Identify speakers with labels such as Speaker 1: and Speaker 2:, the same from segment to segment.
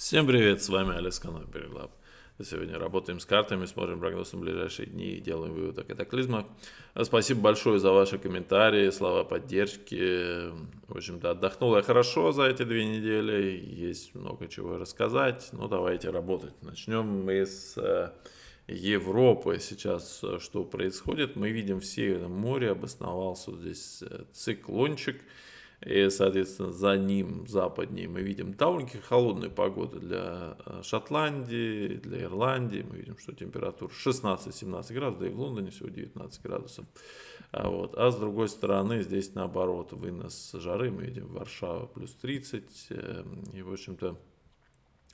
Speaker 1: Всем привет, с вами Алекс канал Сегодня работаем с картами, смотрим прогноз на ближайшие дни и делаем выводы о катаклизмах. Спасибо большое за ваши комментарии, слова поддержки. В общем-то, отдохнул я хорошо за эти две недели. Есть много чего рассказать. Но ну, давайте работать. Начнем мы с э, Европы сейчас, э, что происходит. Мы видим в Северном море обосновался здесь э, циклончик – и, соответственно, за ним, западнее, мы видим довольно-таки холодную погоду для э, Шотландии, для Ирландии. Мы видим, что температура 16-17 градусов, да и в Лондоне всего 19 градусов. А, вот. а с другой стороны, здесь наоборот, вынос жары. Мы видим Варшава плюс 30. Э, и, в общем-то,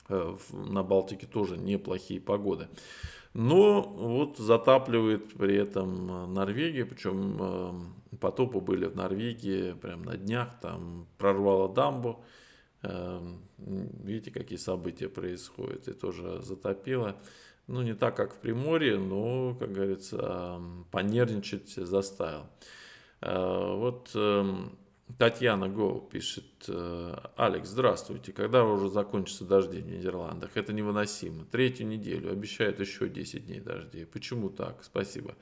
Speaker 1: Э, на Балтике тоже неплохие погоды. Но вот затапливает при этом э, Норвегия, причем э, потопы были в Норвегии прям на днях, там прорвало дамбу. Видите, какие события происходят, и тоже затопило. Ну, не так, как в Приморье, но, как говорится, понервничать заставил. Вот эм, Татьяна Гоу пишет, э, Алекс, здравствуйте, когда уже закончатся дожди в Нидерландах? Это невыносимо. Третью неделю, обещают еще 10 дней дождей. Почему так? Спасибо.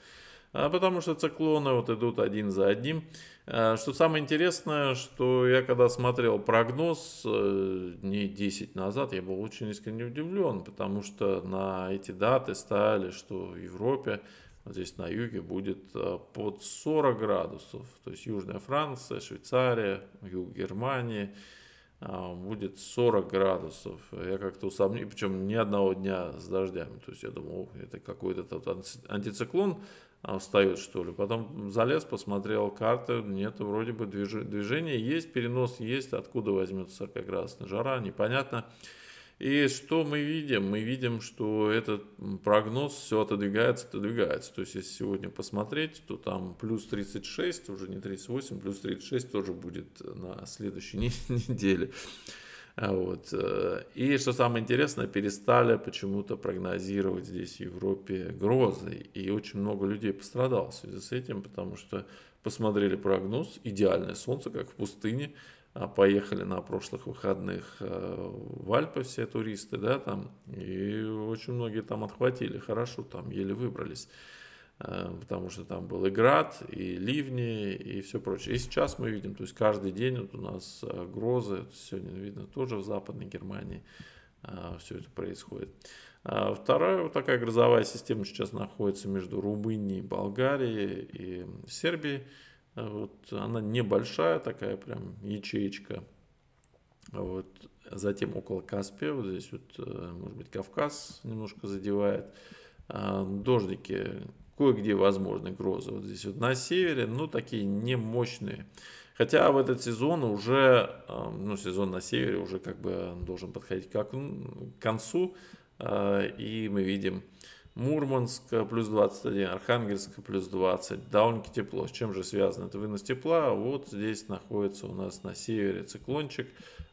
Speaker 1: А потому что циклоны вот идут один за одним. А, что самое интересное, что я когда смотрел прогноз э, дней 10 назад, я был очень искренне удивлен, потому что на эти даты стали, что в Европе здесь на юге будет э, под 40 градусов. То есть Южная Франция, Швейцария, юг Германии э, будет 40 градусов. Я как-то усомнился, причем ни одного дня с дождями. То есть я думал, это какой-то тот антициклон а, встает, что ли. Потом залез, посмотрел карты, нет, вроде бы движение есть, перенос есть, откуда возьмется 40-градусная жара, непонятно. И что мы видим? Мы видим, что этот прогноз все отодвигается, отодвигается. То есть, если сегодня посмотреть, то там плюс 36, уже не 38, плюс 36 тоже будет на следующей неделе. А вот. Э, и что самое интересное, перестали почему-то прогнозировать здесь в Европе грозы. И очень много людей пострадало в связи с этим, потому что посмотрели прогноз, идеальное солнце, как в пустыне, а, поехали на прошлых выходных э, в Альпы все туристы, да, там, и очень многие там отхватили, хорошо, там еле выбрались, э, потому что там был и град, и ливни, и все прочее. И сейчас мы видим, то есть каждый день вот у нас э, грозы, сегодня видно тоже в Западной Германии все это происходит. А вторая вот такая грозовая система сейчас находится между Румынией, Болгарией и Сербией. Вот, она небольшая такая прям ячеечка. Вот. Затем около Каспия, вот здесь вот, э, может быть, Кавказ немножко задевает. А, дождики кое-где возможны, грозы вот здесь вот на севере, но такие не мощные. Хотя в этот сезон уже, ну, сезон на севере уже как бы должен подходить к, к концу, а, и мы видим, Мурманск э, плюс 21, Архангельск плюс 20, Даунки тепло. С чем же связано это вынос тепла? Вот здесь находится у нас на севере циклончик,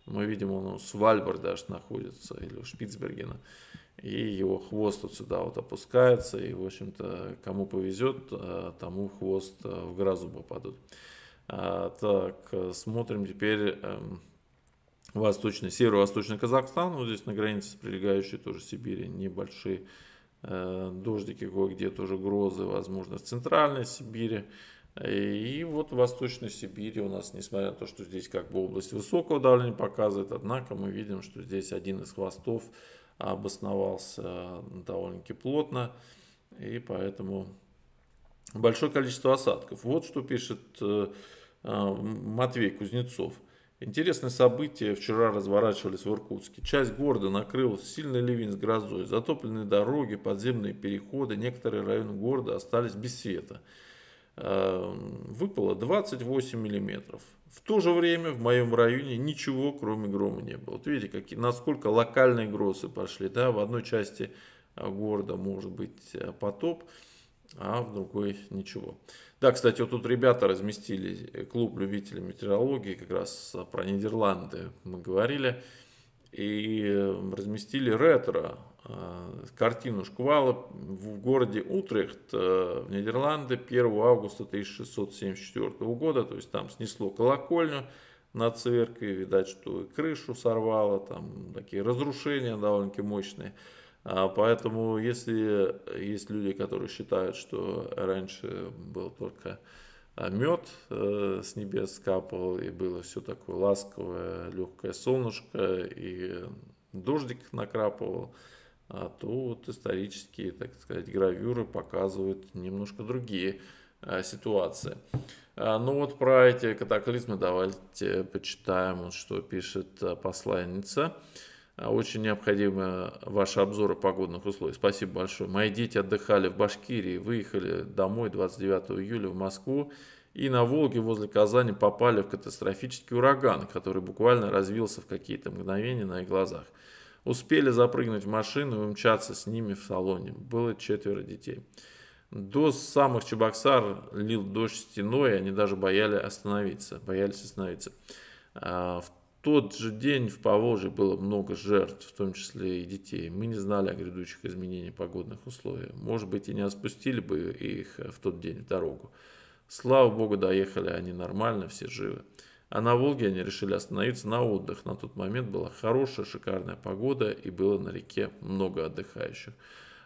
Speaker 1: мы видим он у Свальбар даже находится, или у Шпицбергена, и его хвост вот сюда вот опускается, и, в общем-то, кому повезет, э, тому хвост э, в грозу попадут. А, так, смотрим теперь эм, восточный, северо-восточный Казахстан, вот здесь на границе с прилегающей тоже Сибири небольшие Э, дождики кое-где тоже грозы, возможно, в Центральной Сибири. И вот в Восточной Сибири у нас, несмотря на то, что здесь как бы область высокого давления показывает, однако мы видим, что здесь один из хвостов обосновался довольно-таки плотно, и поэтому большое количество осадков. Вот что пишет э, э, Матвей Кузнецов – Интересные события вчера разворачивались в Иркутске. Часть города накрылась сильный ливень с грозой. Затопленные дороги, подземные переходы, некоторые районы города остались без света. Эм, выпало 28 миллиметров. В то же время в моем районе ничего, кроме грома, не было. Вот видите, какие, насколько локальные грозы пошли. Да? В одной части э, города может быть э, потоп, а в другой ничего. Да, кстати, вот тут ребята разместили э, клуб любителей метеорологии, как раз э, про Нидерланды мы говорили, и э, разместили ретро картину шквала в городе Утрехт в Нидерланды 1 августа 1674 года, то есть там снесло колокольню на церкви, видать, что и крышу сорвало, там такие разрушения довольно-таки мощные. А, поэтому если э, есть люди, которые считают, что раньше был только а, мед э, с небес капал, и было все такое ласковое, легкое солнышко, и дождик накрапывал, а, то вот исторические, так сказать, гравюры показывают немножко другие ситуации. Ну вот про эти катаклизмы давайте почитаем, что пишет посланница. А очень необходимы э, ваши обзоры погодных условий. Спасибо большое. Мои дети отдыхали в Башкирии, выехали домой 29 июля в Москву и на Волге возле Казани попали в катастрофический ураган, который буквально развился в какие-то мгновения на их глазах. Успели запрыгнуть в машину и умчаться с ними в салоне. Было четверо детей. До самых Чебоксар лил дождь стеной, они даже боялись остановиться. Боялись остановиться. А, в тот же день в Поволжье было много жертв, в том числе и детей. Мы не знали о грядущих изменениях погодных условий. Может быть, и не отпустили бы их э, в тот день в дорогу. Слава богу, доехали они нормально, все живы. А на Волге они решили остановиться на отдых. На тот момент была хорошая, шикарная погода, и было на реке много отдыхающих.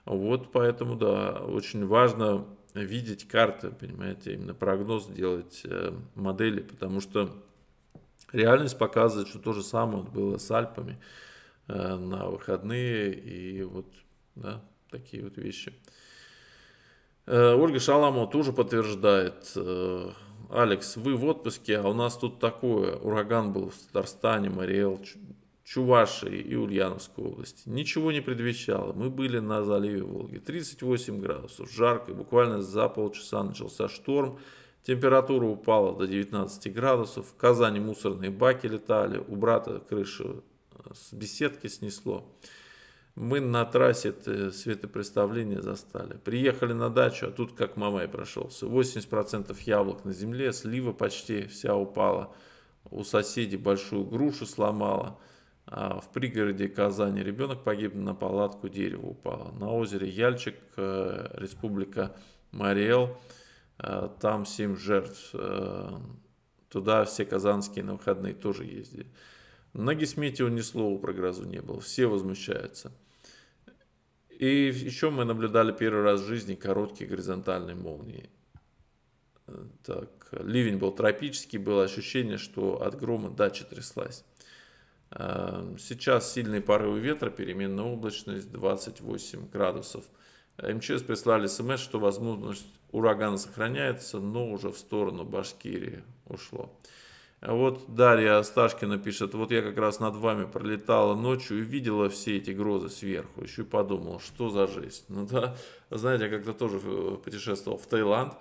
Speaker 1: Вот поэтому, да, очень важно видеть карты, понимаете, именно прогноз делать э, модели, потому что Реальность показывает, что то же самое было с Альпами э, на выходные и вот да, такие вот вещи. Э, Ольга Шаламова тоже подтверждает. Э, Алекс, вы в отпуске, а у нас тут такое. Ураган был в Татарстане, Мариэл, Чувашии и Ульяновской области. Ничего не предвещало. Мы были на заливе Волги. 38 градусов, жарко. Буквально за полчаса начался шторм. Температура упала до 19 градусов. В Казани мусорные баки летали. У брата крышу э, с беседки снесло. Мы на трассе это э, светопреставление застали. Приехали на дачу, а тут как мамай прошелся. 80% яблок на земле, слива почти вся упала. У соседей большую грушу сломала. А в пригороде Казани ребенок погиб, на палатку дерево упало. На озере Яльчик, э, республика Мариэл, Э, там семь жертв. Э, туда все казанские на выходные тоже ездили. На Гесмите ни слова про грозу не было. Все возмущаются. И еще мы наблюдали первый раз в жизни короткие горизонтальные молнии. Э, так, ливень был тропический, было ощущение, что от грома дача тряслась. Сейчас сильные порывы ветра, переменная облачность 28 градусов – МЧС прислали смс, что возможность урагана сохраняется, но уже в сторону Башкирии ушло. Вот Дарья Сташкина пишет, вот я как раз над вами пролетала ночью и видела все эти грозы сверху, еще и подумала, что за жизнь. Ну да, знаете, я как-то тоже э, путешествовал в Таиланд,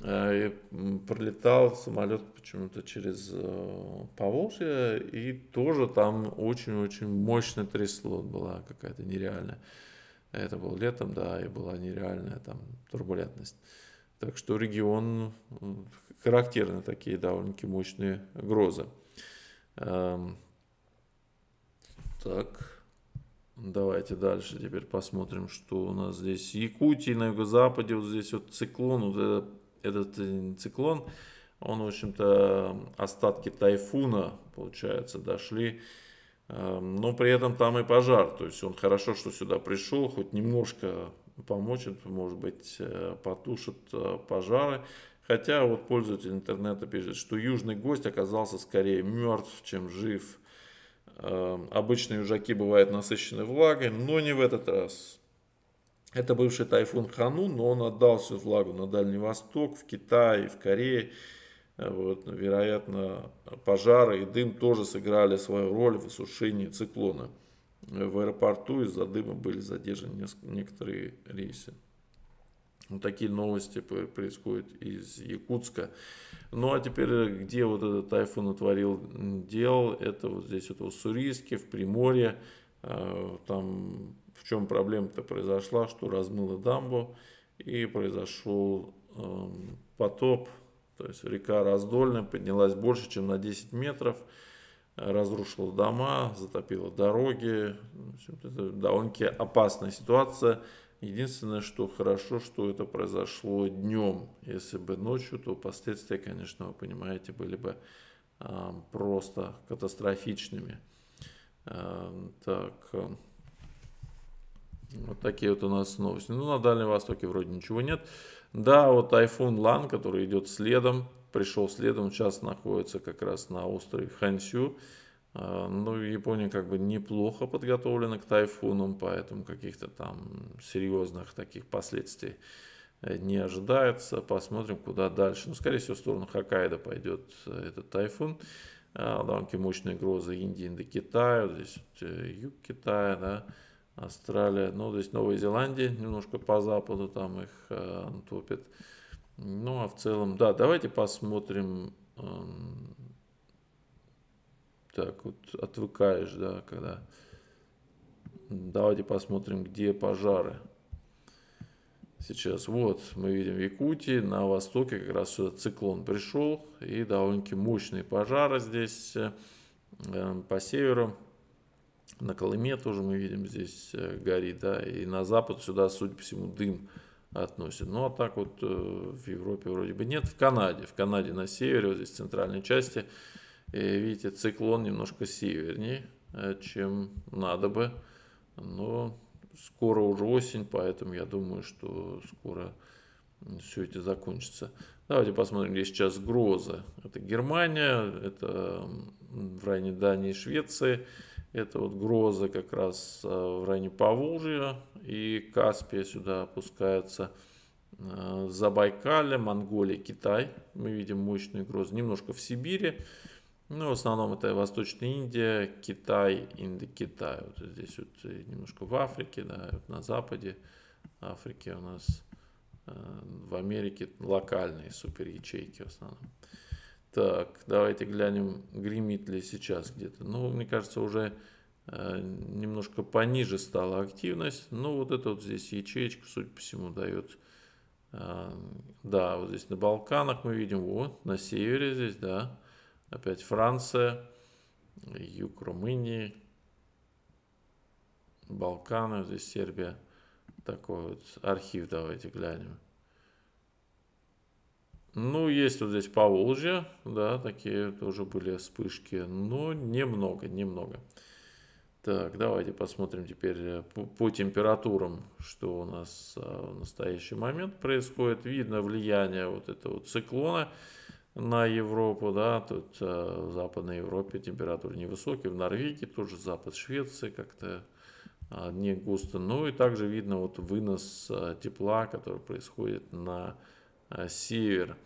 Speaker 1: э, и пролетал самолет почему-то через э, Поволжье, и тоже там очень-очень мощно трясло, была какая-то нереальная. Это было летом, да, и была нереальная там турбулентность. Так что регион характерны такие довольно-таки мощные грозы. Эм, так, давайте дальше теперь посмотрим, что у нас здесь. Якутии на юго-западе, вот здесь вот циклон, вот этот, этот циклон, он, в общем-то, остатки тайфуна, получается, дошли Эм, но при этом там и пожар. То есть он хорошо, что сюда пришел, хоть немножко помочит, может быть, э, потушит э, пожары. Хотя вот пользователь интернета пишет, что южный гость оказался скорее мертв, чем жив. Эм, Обычно южаки бывают насыщены влагой, но не в этот раз. Это бывший тайфун Хану, но он отдал всю влагу на Дальний Восток, в Китай, в Корее. Вот, вероятно, пожары и дым тоже сыграли свою роль в осушении циклона. В аэропорту из-за дыма были задержаны некоторые рейсы. Вот такие новости происходят из Якутска. Ну а теперь, где вот этот тайфун натворил дел, это вот здесь вот в Уссурийске, в Приморье. А, там в чем проблема-то произошла, что размыло дамбу и произошел эм, потоп, то есть река Раздольная поднялась больше, чем на 10 метров, разрушила дома, затопила дороги. Это довольно-таки опасная ситуация. Единственное, что хорошо, что это произошло днем. Если бы ночью, то последствия, конечно, вы понимаете, были бы э, просто катастрофичными. Э, так, э, вот такие вот у нас новости. Ну, на Дальнем Востоке вроде ничего нет. Да, вот тайфун Лан, который идет следом, пришел следом, сейчас находится как раз на острове Хансю. А, ну, Япония как бы неплохо подготовлена к тайфунам, поэтому каких-то там серьезных таких последствий э, не ожидается. Посмотрим, куда дальше. Ну, скорее всего, в сторону Хоккайдо пойдет э, этот тайфун. А, Довольно мощные грозы Индии до Китая, здесь вот э, юг Китая, да Австралия, ну, то есть Новая Зеландия, немножко по западу там их э, топят. Ну, а в целом, да, давайте посмотрим. Э, так, вот отвыкаешь, да, когда... Давайте посмотрим, где пожары. Сейчас вот мы видим в Якутии, на востоке как раз сюда циклон пришел, и довольно-таки мощные пожары здесь э, по северу. На Колыме тоже мы видим здесь э, горит, да, и на запад сюда, судя по всему, дым относит. Ну, а так вот э, в Европе вроде бы нет. В Канаде, в Канаде на севере, вот здесь в центральной части, видите, циклон немножко севернее, э, чем надо бы. Но скоро уже осень, поэтому я думаю, что скоро все это закончится. Давайте посмотрим, где сейчас грозы. Это Германия, это в районе Дании и Швеции. Это вот грозы как раз э, в районе Поволжья и Каспия сюда опускаются. Э, Забайкалье, Монголия, Китай. Мы видим мощные грозы. Немножко в Сибири. Ну, в основном это Восточная Индия, Китай, Индокитай. Вот здесь вот э, немножко в Африке, да, вот на западе Африки у нас, в Америке локальные супер ячейки в основном. Так, давайте глянем, гремит ли сейчас где-то. Ну, мне кажется, уже э, немножко пониже стала активность. Ну вот это вот здесь ячеечка, судя по всему, дает. Э, да, вот здесь на Балканах мы видим, вот на севере здесь, да. Опять Франция, юг Румынии, Балканы, здесь Сербия. Такой вот архив давайте глянем. Ну, есть вот здесь Поволжье, да, такие тоже были вспышки, но немного, немного. Так, давайте посмотрим теперь э, по, температурам, что у нас э, в настоящий момент происходит. Видно влияние вот этого циклона на Европу, да, тут э, в Западной Европе температуры невысокие, в Норвегии тоже Запад Швеции как-то не густо. Ну и также видно вот вынос тепла, который происходит на а, север.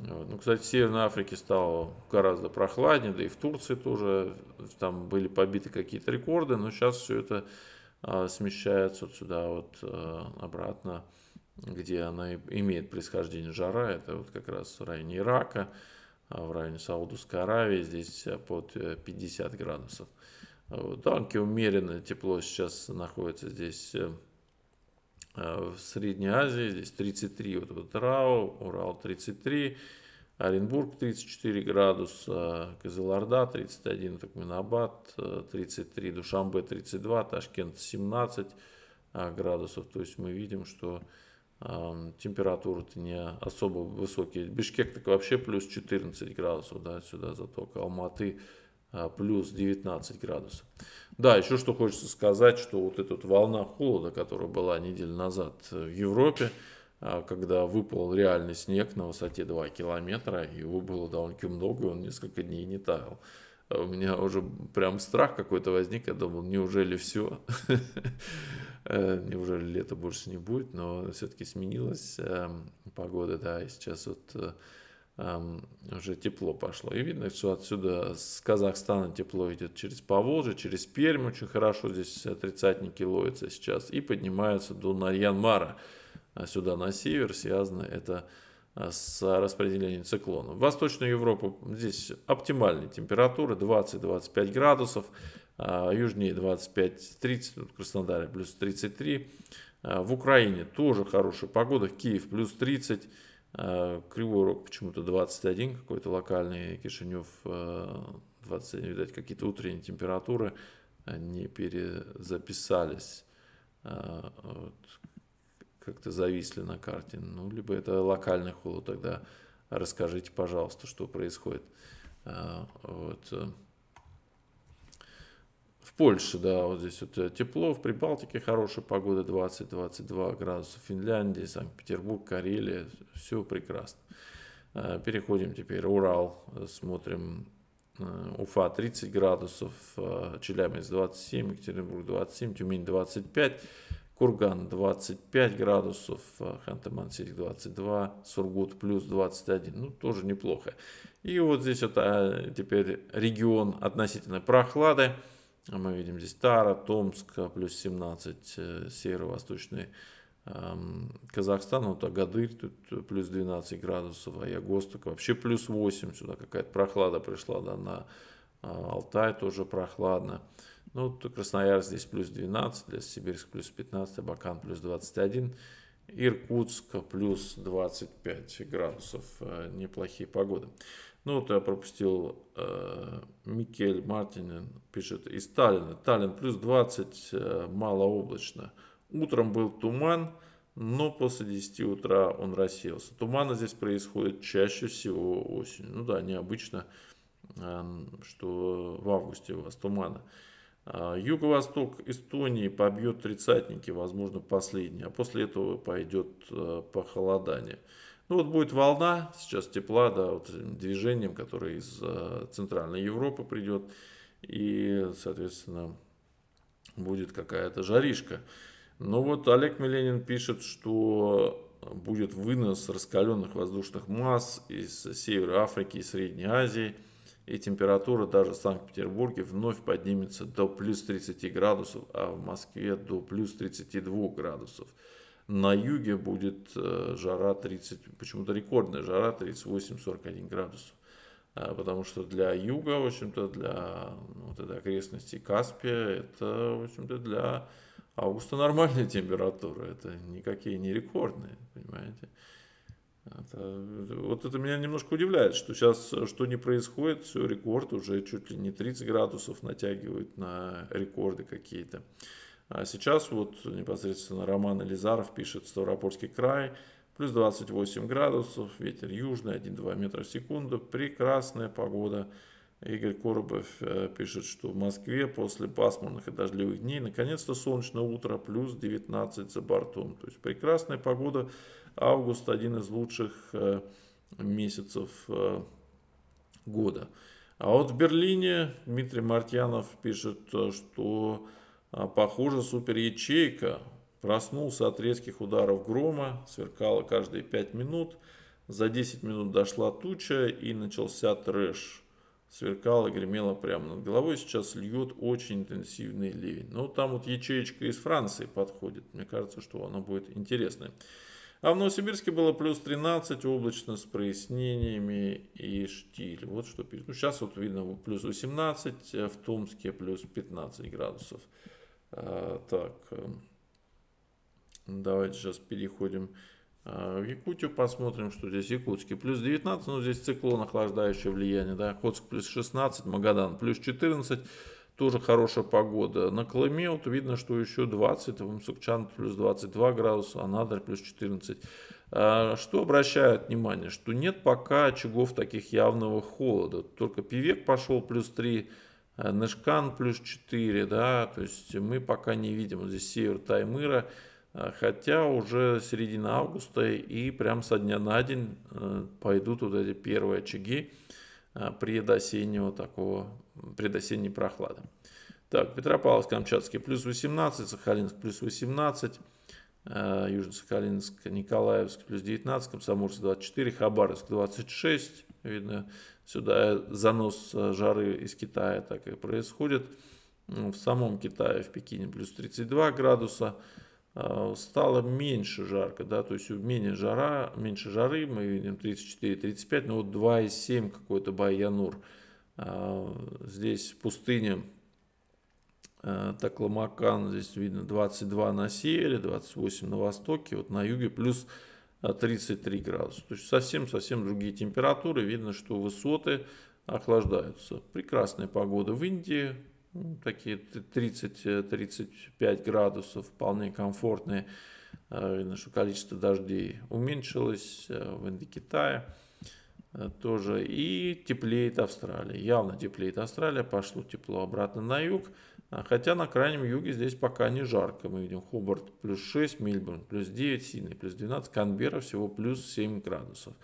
Speaker 1: Ну, кстати, в Северной Африке стало гораздо прохладнее, да и в Турции тоже там были побиты какие-то рекорды, но сейчас все это а, смещается вот сюда вот а, обратно, где она имеет происхождение жара, это вот как раз в районе Ирака, а в районе Саудовской Аравии, здесь под 50 э, градусов. Вот, так и умеренно тепло сейчас находится здесь э, Э, в Средней Азии, здесь 33, вот, вот Рау, Урал 33, Оренбург 34 градуса, Кызылорда 31, Токминабад 33, Душамбе 32, Ташкент 17 э, градусов. То есть мы видим, что э, эм, температуры-то не особо высокие. Бишкек так вообще плюс 14 градусов, да, сюда заток. Алматы а, плюс 19 градусов. Да, еще что хочется сказать, что вот эта волна холода, которая была неделю назад э, в Европе, а, когда выпал реальный снег на высоте 2 километра, его было довольно-таки много, и он несколько дней не таял. А у меня уже прям страх какой-то возник, я думал, неужели все? Э, неужели лето больше не будет? Но все-таки сменилась эм, погода, да, и сейчас вот э, уже тепло пошло. И видно, что отсюда с Казахстана тепло идет через Поволжье, через Пермь очень хорошо здесь тридцатники ловятся сейчас и поднимаются до Нарьянмара, а сюда на север, связано это а, с распределением циклонов. В Восточную Европу здесь оптимальные температуры 20-25 градусов, а южнее 25-30, тут в Краснодаре плюс 33. В Украине тоже хорошая погода, в Киев плюс 30, а, Кривой Рог почему-то 21, какой-то локальный, Кишинев 21, а, видать, какие-то утренние температуры а, не перезаписались, вот, как-то зависли на карте. Ну, либо это локальный холод тогда. Расскажите, пожалуйста, что происходит. Вот. Э, Польше, да, вот здесь вот э, тепло, в Прибалтике хорошая погода, 20-22 градусов, Финляндия, Санкт-Петербург, Карелия, все прекрасно. Э, переходим теперь Урал, э, смотрим Уфа 30 градусов, Челябинск 27, Екатеринбург 27, Тюмень 25, Курган 25 градусов, Ханты-Мансийск 22, Сургут плюс 21, ну тоже неплохо. И вот здесь вот теперь регион относительно прохлады, а мы видим здесь Тара, Томск, плюс 17, э, северо-восточный Казахстан, вот Агадырь, тут плюс 12 градусов, а Ягосток вообще плюс 8, сюда какая-то прохлада пришла, да, на а, Алтай тоже прохладно. Ну, то Красноярск здесь плюс 12, для Сибирск плюс 15, Абакан плюс 21, Иркутск плюс 25 градусов, э, неплохие погоды. Ну вот я пропустил. Э, Микель Мартинин пишет из Таллина. Таллин плюс 20, э, малооблачно. Утром был туман, но после 10 утра он рассеялся. Туманы здесь происходят чаще всего осенью. Ну да, необычно, э, что в августе у вас туманы. Юго-восток Эстонии побьет тридцатники, возможно, последние, а после этого пойдет похолодание. Ну вот будет волна сейчас тепла, да, вот движением, которое из э, Центральной Европы придет, и, соответственно, будет какая-то жаришка. Но вот Олег Миленин пишет, что будет вынос раскаленных воздушных масс из Севера Африки и Средней Азии, и температура даже в Санкт-Петербурге вновь поднимется до плюс 30 градусов, а в Москве до плюс 32 градусов. На юге будет э, жара 30, почему-то рекордная жара 38-41 градусов. Э, потому что для юга, в общем-то, для вот этой окрестности Каспия, это, в общем-то, для августа нормальная температура. Это никакие не рекордные, понимаете. Это, вот это меня немножко удивляет, что сейчас что не происходит, все рекорд уже чуть ли не 30 градусов натягивают на рекорды какие-то. А сейчас вот непосредственно Роман Элизаров пишет «Ставропольский край», плюс 28 градусов, ветер южный, 1-2 метра в секунду, прекрасная погода. Игорь Коробов э, пишет, что в Москве после пасмурных и дождливых дней наконец-то солнечное утро, плюс 19 за бортом. То есть прекрасная погода, август один из лучших э, месяцев э, года. А вот в Берлине Дмитрий Мартьянов пишет, что а похоже, супер-ячейка проснулся от резких ударов грома, сверкала каждые 5 минут. За 10 минут дошла туча и начался трэш. сверкало, гремело прямо над головой. Сейчас льет очень интенсивный ливень. Ну, там вот ячеечка из Франции подходит. Мне кажется, что она будет интересной. А в Новосибирске было плюс 13, облачно с прояснениями и штиль. Вот что пишет. Ну, сейчас вот видно плюс 18, в Томске плюс 15 градусов. А, так, эм, давайте сейчас переходим а, в Якутию, посмотрим, что здесь Якутский. Плюс 19, ну здесь циклон, охлаждающее влияние, да, Ходск плюс 16, Магадан плюс 14, тоже хорошая погода. На Колыме вот видно, что еще 20, в Мсукчан плюс 22 градуса, Анадырь плюс 14. А, что обращают внимание, что нет пока очагов таких явного холода. Только Певек пошел плюс 3 Э, Нышкан плюс 4, да, то есть мы пока не видим здесь север Таймыра, э, хотя уже середина августа и прям со дня на день э, пойдут вот эти первые очаги предосеннего такого, предосенней прохлады. Так, Петропавловск-Камчатский плюс 18, Сахалинск плюс 18, Южно-Сахалинск, Николаевск плюс 19, Комсомольск 24, Хабаровск 26, видно, сюда занос э, жары из Китая так и происходит. В самом Китае, в Пекине плюс 32 градуса, а, стало меньше жарко, да, то есть менее жара, меньше жары, мы видим 34-35, но вот 2,7 какой-то Байянур. А, здесь пустыня э, Такламакан, здесь видно 22 на севере, 28 на востоке, вот на юге плюс 33 а, градуса. То есть совсем-совсем другие температуры. Видно, что высоты охлаждаются. Прекрасная погода в Индии. Такие 30-35 э, градусов вполне комфортные. А, видно, что количество дождей уменьшилось э, в Индии, Китае э, тоже. И теплеет Австралия. Явно теплеет Австралия. Пошло тепло обратно на юг. А хотя на крайнем юге здесь пока не жарко. Мы видим Хобарт плюс 6, Мельбурн плюс 9, Сидней плюс 12, Канберра всего плюс 7 градусов.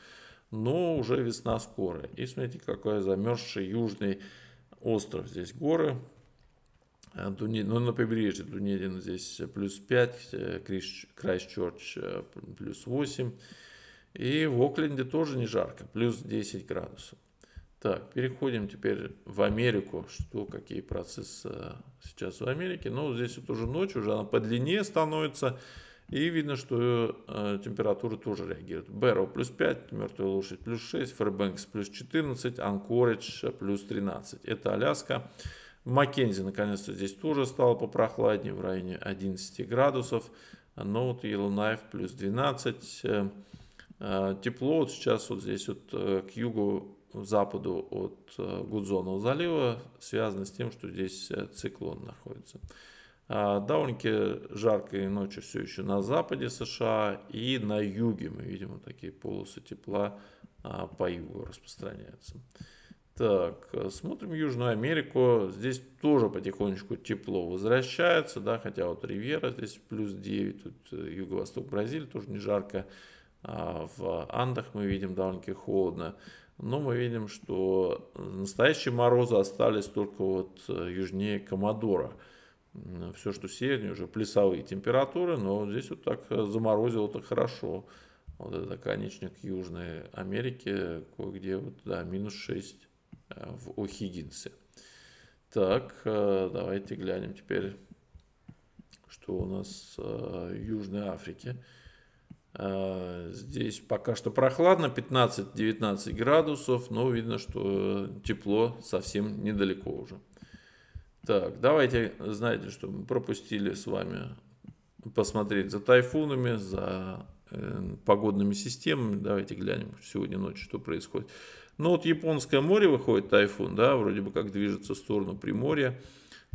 Speaker 1: Но уже весна скорая. И смотрите, какой замерзший южный остров. Здесь горы. А, Дуни... Ну, на побережье Дунедин здесь плюс 5, э, Криш... Крайсчерч э, плюс 8. И в Окленде тоже не жарко, плюс 10 градусов. Так, переходим теперь в Америку. Что, какие процессы э, сейчас в Америке? Ну, здесь вот уже ночь, уже она подлиннее становится. И видно, что э, температура тоже реагирует. Бэрроу плюс 5, Мертвая лошадь плюс 6, Фэрбэнкс плюс 14, Анкоридж э, плюс 13. Это Аляска. Маккензи, наконец-то, здесь тоже стало попрохладнее, в районе 11 градусов. Ноут, Yellowknife плюс 12. Э, э, тепло вот сейчас вот здесь вот э, к югу западу от э, Гудзонного залива связано с тем, что здесь э, циклон находится. А, довольно-таки жаркой ночью все еще на западе США и на юге мы видим вот такие полосы тепла а, по югу распространяются. Так, смотрим Южную Америку. Здесь тоже потихонечку тепло возвращается, да, хотя вот Ривьера здесь плюс 9, тут э, юго-восток Бразилии тоже не жарко. А, в Андах мы видим довольно-таки холодно. Но мы видим, что настоящие морозы остались только вот э, южнее Комодора. Все, что севернее, уже плюсовые температуры, но здесь вот так э, заморозило так хорошо. Вот это конечник Южной Америки, кое-где вот, да, минус 6 э, в О'Хиггинсе. Так, давайте глянем теперь, что у нас в Южной Африке. А, здесь пока что прохладно, 15-19 градусов, но видно, что тепло совсем недалеко уже. Так, давайте, знаете, что мы пропустили с вами посмотреть за тайфунами, за э, погодными системами. Давайте глянем сегодня ночью, что происходит. Ну вот Японское море выходит тайфун, да, вроде бы как движется в сторону Приморья,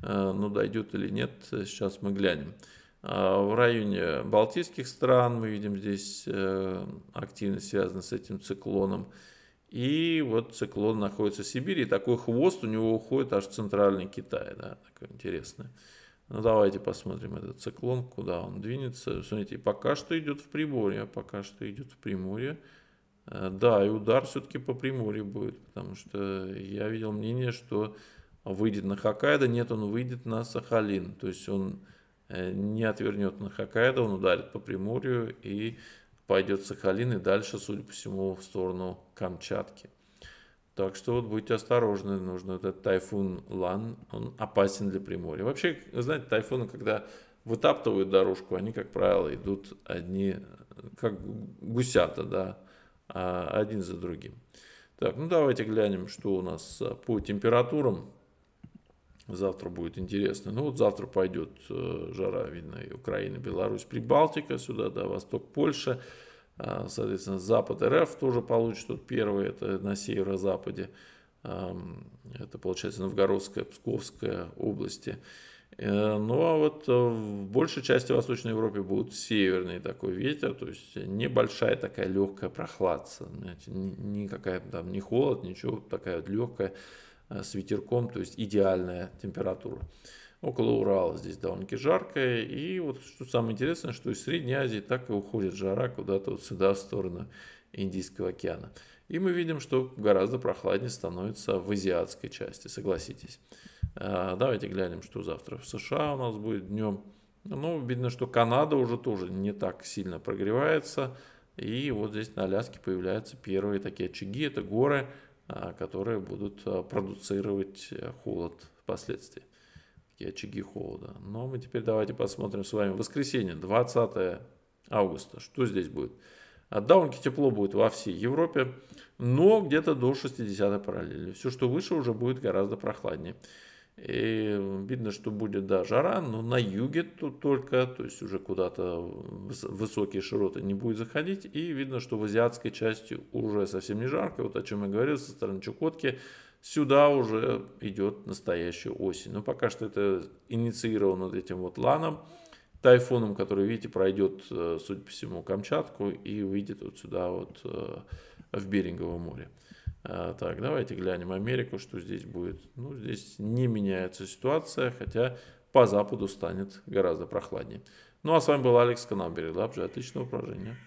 Speaker 1: э, но ну, дойдет или нет, сейчас мы глянем. А, в районе Балтийских стран мы видим здесь э, активно связано с этим циклоном. И вот циклон находится в Сибири, и такой хвост у него уходит аж в центральный Китай. Да, такое интересное. Ну, давайте посмотрим этот циклон, куда он двинется. Смотрите, пока что идет в Приморье, пока что идет в Приморье. Э, да, и удар все-таки по Приморью будет, потому что я видел мнение, что выйдет на Хоккайдо, нет, он выйдет на Сахалин. То есть он Э, не отвернет на Хоккайдо, он ударит по Приморью и пойдет Сахалин и дальше, судя по всему, в сторону Камчатки. Так что вот будьте осторожны, нужно этот тайфун Лан, он опасен для Приморья. Вообще, знаете, тайфуны, когда вытаптывают дорожку, они, как правило, идут одни, как гусята, да, а, один за другим. Так, ну давайте глянем, что у нас э, по температурам. Завтра будет интересно. Ну вот завтра пойдет э, жара, видно, и Украина, Беларусь, Прибалтика сюда, да, восток Польша. А, соответственно, запад РФ тоже получит тут первый, это на северо-западе. Это получается Новгородская, Псковская области. Э, ну а вот э, в большей части Восточной Европы будет северный такой ветер, то есть небольшая такая легкая прохладца, знаете, никакая там не холод, ничего, такая вот легкая Э, с ветерком, то есть идеальная температура. Около Урала здесь довольно-таки жарко, и вот что самое интересное, что из Средней Азии так и уходит жара куда-то вот сюда, в сторону Индийского океана. И мы видим, что гораздо прохладнее становится в азиатской части, согласитесь. А, давайте глянем, что завтра в США у нас будет днем. Ну, видно, что Канада уже тоже не так сильно прогревается. И вот здесь на Аляске появляются первые такие очаги, это горы, а, которые будут а, продуцировать э, холод впоследствии, такие очаги холода. Но мы теперь давайте посмотрим с вами воскресенье, 20 августа. Что здесь будет? А, довольно тепло будет во всей Европе, но где-то до 60 параллели. Все, что выше, уже будет гораздо прохладнее. И видно, что будет, да, жара, но на юге тут только, то есть уже куда-то высокие широты не будет заходить. И видно, что в азиатской части уже совсем не жарко. Вот о чем я говорил, со стороны Чукотки сюда уже идет настоящая осень. Но пока что это инициировано вот этим вот ланом, тайфуном, который, видите, пройдет, э, судя по всему, Камчатку и выйдет вот сюда вот э, в Берингово море. А, так, давайте глянем Америку, что здесь будет. Ну, здесь не меняется ситуация, хотя по западу станет гораздо прохладнее. Ну, а с вами был Алекс Канабери. Да, отличного поражения.